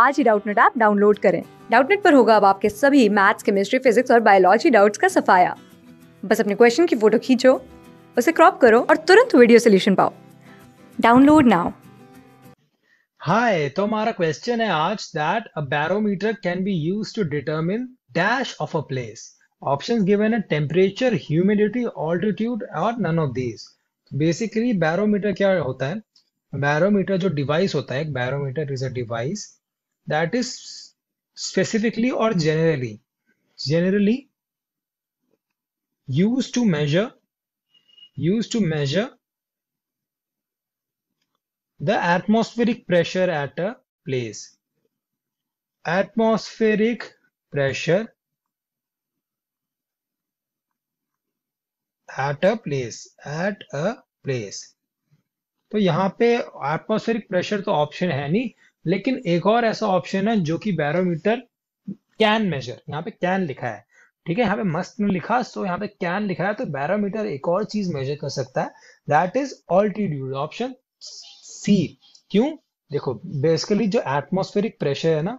आज ही Doubtnut app download करें डाउटनेट पर होगा अब आपके सभी मैथ्स केमिस्ट्री फिजिक्स और बायोलॉजी डाउट्स का सफाया बस अपने क्वेश्चन की फोटो खींचो उसे क्रॉप करो और तुरंत वीडियो सोल्यूशन पाओ डाउनलोड नाउ हाय तो हमारा क्वेश्चन है आज that a barometer can be used to determine dash of a place options given है टेम्परेचर ह्यूमिडिटी ऑल्टीट्यूड और none of these basically barometer क्या होता है बैरोमीटर जो डिवाइस होता है एक barometer is a device that is specifically or generally generally used to measure used to measure the atmospheric pressure at a place atmospheric pressure at a place at a place तो यहाँ पे atmospheric pressure तो option है नहीं लेकिन एक और ऐसा ऑप्शन है जो कि बैरोमीटर कैन मेजर यहाँ पे कैन लिखा है ठीक है यहाँ पे मस्त ने लिखा सो यहाँ पे कैन लिखा है तो बैरोमीटर एक और चीज मेजर कर सकता है that is altitude option C क्यों देखो बेसिकली जो एटमोस्फेरिक प्रेशर है ना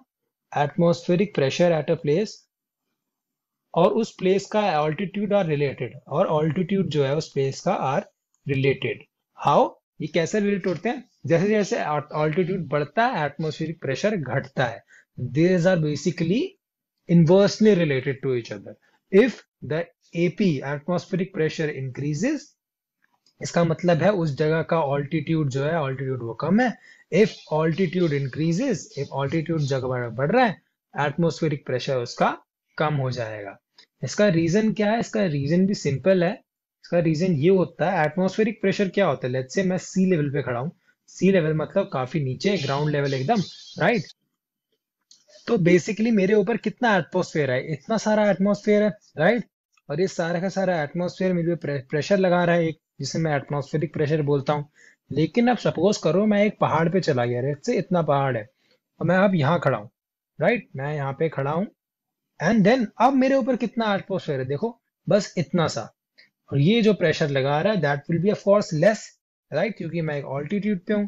atmospheric pressure at a place और उस प्लेस का ऑल्टीट्यूड आर रिलेटेड और ऑल्टीट्यूड जो है उस प्लेस का आर रिलेटेड हाउ ये कैसे रिलेट होते हैं जैसे जैसे ऑल्टीट्यूड बढ़ता है एटमोस्फेरिक प्रेशर घटता है this are basically inversely related to each other if the AP atmospheric pressure increases इसका मतलब है उस जगह का ऑल्टीट्यूड जो है ऑल्टीट्यूड वो कम है if altitude increases if altitude जगह बढ़ रहा है एटमोस्फेरिक प्रेशर उसका कम हो जाएगा इसका रीजन क्या है इसका रीजन भी सिंपल है इसका रीजन ये होता है एटमोस्फेरिक प्रेशर क्या होता है लेट्स से मैं सी लेवल पे खड़ा हूं सी लेवल मतलब काफी नीचे ग्राउंड लेवल एकदम राइट तो बेसिकली मेरे ऊपर कितना एटमोसफेयर है इतना सारा एटमोसफेयर है राइट और ये सारा का सारा एटमोसफेयर मेरे पे प्रेशर लगा रहा है एक जिसे मैं एटमोस्फेरिक प्रेशर बोलता हूँ लेकिन अब सपोज करो मैं एक पहाड़ पे चला गया रेट से इतना पहाड़ है और तो मैं अब यहाँ खड़ा हूँ राइट मैं यहाँ पे खड़ा हूँ एंड देन अब मेरे ऊपर कितना एटमोसफेयर है देखो बस इतना सा और ये जो प्रेशर लगा रहा है that will be a force less right क्योंकि मैं एक ऑल्टीट्यूड पे हूँ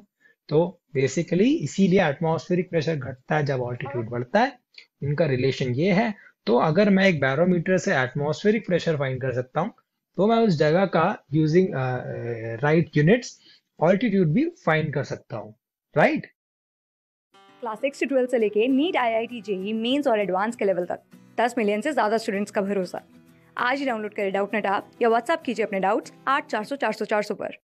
तो बेसिकली इसीलिए एटमोस्फेरिक प्रेशर घटता है जब ऑल्टीट्यूड बढ़ता है इनका रिलेशन ये है तो अगर मैं एक बैरोमीटर से एटमोस्फेरिक प्रेशर फाइंड कर सकता हूँ तो मैं उस जगह का यूजिंग राइट यूनिट्स ऑल्टीट्यूड भी फाइंड कर सकता हूँ राइट क्लास सिक्स से ट्वेल्थ से लेके NEET I I T JEE Mains और एडवांस के लेवल तक दस मिलियन से ज़्यादा स्टूडेंट्स का भरोसा आज ही डाउनलोड करें डाउट नेट आप या व्हाट्सअप कीजिए अपने डाउट्स आठ चार सौ चार सौ चार सौ पर